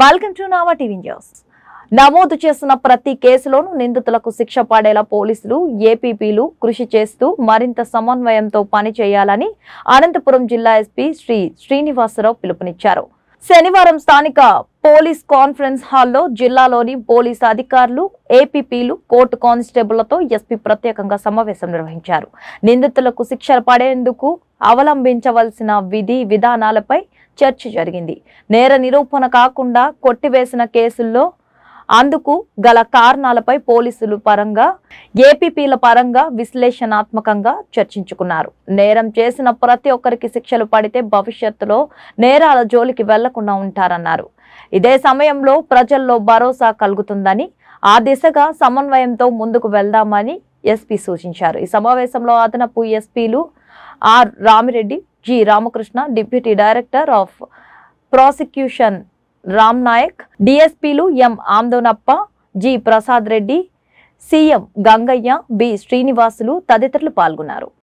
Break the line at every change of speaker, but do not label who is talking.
welcome to Nava TV news నమోదు చేసిన ప్రతి కేసులోనూ నిందితులకు శిక్ష పడేలా పోలీసులు ఏపీపీలు కృషి చేస్తూ మరింత సమన్వయంతో పనిచేయాలని అనంతపురం జిల్లా ఎస్పీ శ్రీ శ్రీనివాసరావు పిలుపునిచ్చారు శనివారం స్థానిక పోలీస్ కాన్ఫరెన్స్ హాల్లో జిల్లాలోని పోలీస్ అధికారులు ఏపీపీలు కోర్టు కానిస్టేబుళ్లతో ఎస్పీ ప్రత్యేకంగా సమావేశం నిర్వహించారు నిందితులకు శిక్ష పడేందుకు అవలంబించవలసిన విధి విధానాలపై చర్చ జరిగింది నేర నిరూపణ కాకుండా కొట్టివేసిన కేసుల్లో అందుకు గల కారణాలపై పోలీసులు పరంగా ఏపీపీల పరంగా విశ్లేషణాత్మకంగా చర్చించుకున్నారు నేరం చేసిన ప్రతి ఒక్కరికి శిక్షలు పడితే భవిష్యత్తులో నేరాల జోలికి వెళ్లకుండా ఉంటారన్నారు ఇదే సమయంలో ప్రజల్లో భరోసా కలుగుతుందని ఆ దిశగా సమన్వయంతో ముందుకు వెళ్దామని ఎస్పీ సూచించారు ఈ సమావేశంలో అదనపు ఎస్పీలు R Ramireddy G Ramakrishna deputy director of prosecution Ram Nayak డిఎస్పీలు M Andonappa G Prasad Reddy CM Gangaiah B Srinivasulu తదితరులు పాల్గొన్నారు